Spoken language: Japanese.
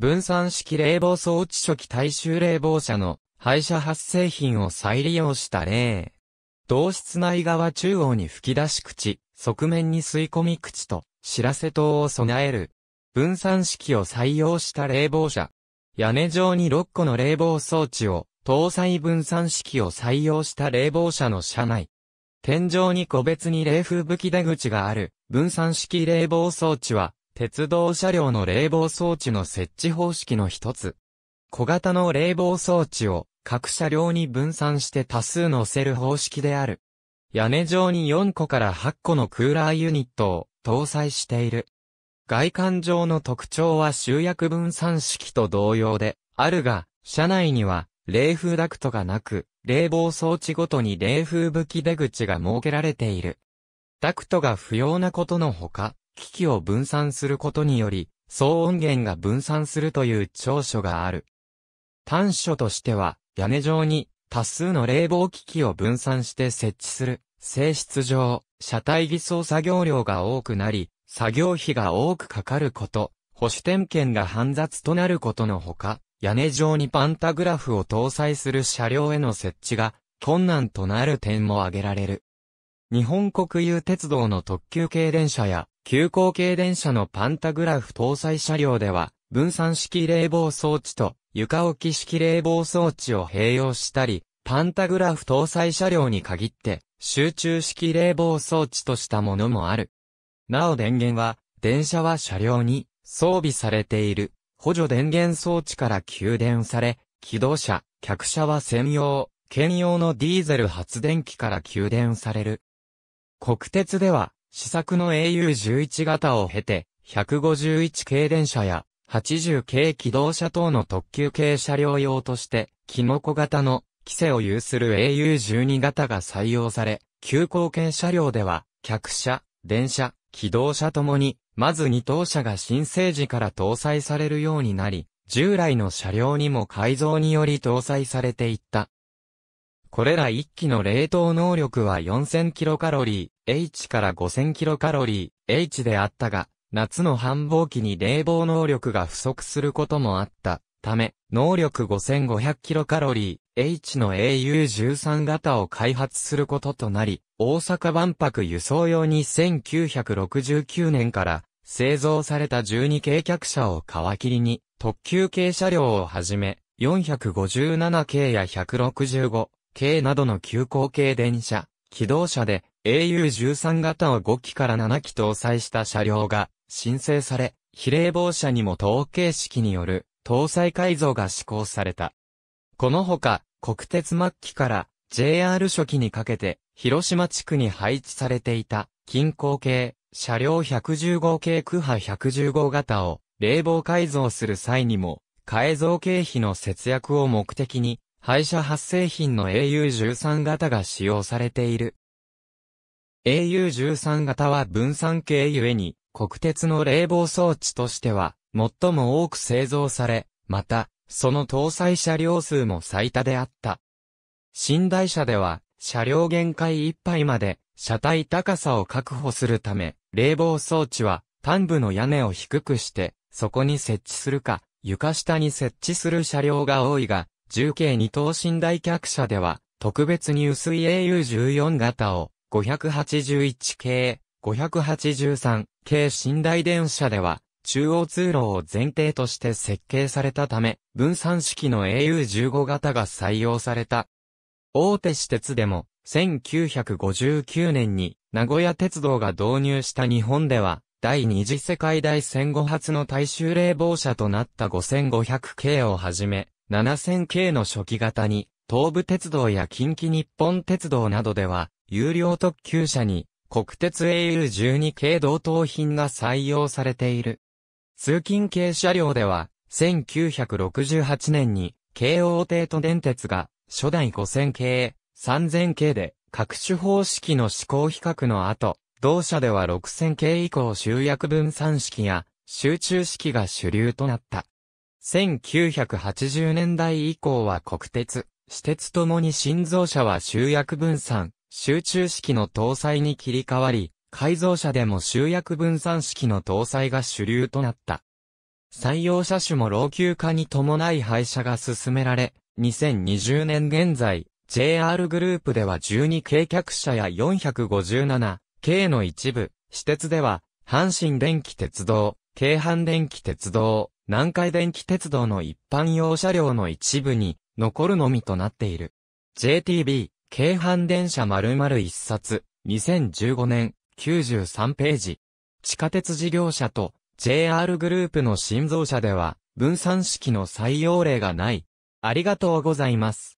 分散式冷房装置初期大衆冷房車の廃車発生品を再利用した例。同室内側中央に吹き出し口、側面に吸い込み口と知らせ灯を備える。分散式を採用した冷房車。屋根上に6個の冷房装置を、搭載分散式を採用した冷房車の車内。天井に個別に冷風吹き出口がある分散式冷房装置は、鉄道車両の冷房装置の設置方式の一つ。小型の冷房装置を各車両に分散して多数乗せる方式である。屋根上に4個から8個のクーラーユニットを搭載している。外観上の特徴は集約分散式と同様で、あるが、車内には冷風ダクトがなく、冷房装置ごとに冷風吹き出口が設けられている。ダクトが不要なことのほか、機器を分散することにより、騒音源が分散するという長所がある。短所としては、屋根上に多数の冷房機器を分散して設置する。性質上、車体偽装作業量が多くなり、作業費が多くかかること、保守点検が煩雑となることのほか、屋根上にパンタグラフを搭載する車両への設置が困難となる点も挙げられる。日本国有鉄道の特急系電車や急行系電車のパンタグラフ搭載車両では、分散式冷房装置と床置き式冷房装置を併用したり、パンタグラフ搭載車両に限って集中式冷房装置としたものもある。なお電源は、電車は車両に装備されている補助電源装置から給電され、機動車、客車は専用、兼用のディーゼル発電機から給電される。国鉄では、試作の AU11 型を経て、151系電車や80系機動車等の特急系車両用として、キノコ型の規制を有する AU12 型が採用され、急行系車両では、客車、電車、機動車ともに、まず2等車が新生時から搭載されるようになり、従来の車両にも改造により搭載されていった。これら一機の冷凍能力は4 0 0 0カロリー、H から5 0 0 0カロリー、H であったが、夏の繁忙期に冷房能力が不足することもあった。ため、能力5 5 0 0カロリー、H の AU13 型を開発することとなり、大阪万博輸送用に1969年から製造された12系客車を皮切りに、特急系車両をはじめ、457系や165、系などの急行系電車、機動車で AU13 型を5機から7機搭載した車両が申請され、比例防車にも統計式による搭載改造が施行された。このほか、国鉄末期から JR 初期にかけて、広島地区に配置されていた、近郊系、車両115系区波115型を、冷房改造する際にも、改造経費の節約を目的に、廃車発生品の AU13 型が使用されている。AU13 型は分散系ゆえに、国鉄の冷房装置としては、最も多く製造され、また、その搭載車両数も最多であった。寝台車では、車両限界いっぱいまで、車体高さを確保するため、冷房装置は、端部の屋根を低くして、そこに設置するか、床下に設置する車両が多いが、重慶二等寝台客車では、特別に薄い AU14 型を、581系、583系寝台電車では、中央通路を前提として設計されたため、分散式の AU15 型が採用された。大手私鉄でも、1959年に名古屋鉄道が導入した日本では、第二次世界大戦後初の大衆冷房車となった5500系をはじめ、7000系の初期型に、東武鉄道や近畿日本鉄道などでは、有料特急車に、国鉄 AU12 系同等品が採用されている。通勤系車両では、1968年に、京王帝都電鉄が、初代5000系、3000系で、各種方式の試行比較の後、同社では6000系以降集約分散式や、集中式が主流となった。1980年代以降は国鉄、私鉄ともに新造車は集約分散、集中式の搭載に切り替わり、改造車でも集約分散式の搭載が主流となった。採用車種も老朽化に伴い廃車が進められ、2020年現在、JR グループでは12計客車や457、系の一部、私鉄では、阪神電気鉄道、京阪電気鉄道、南海電気鉄道の一般用車両の一部に残るのみとなっている。JTB、京阪電車〇〇一冊、2015年、93ページ。地下鉄事業者と JR グループの新造車では、分散式の採用例がない。ありがとうございます。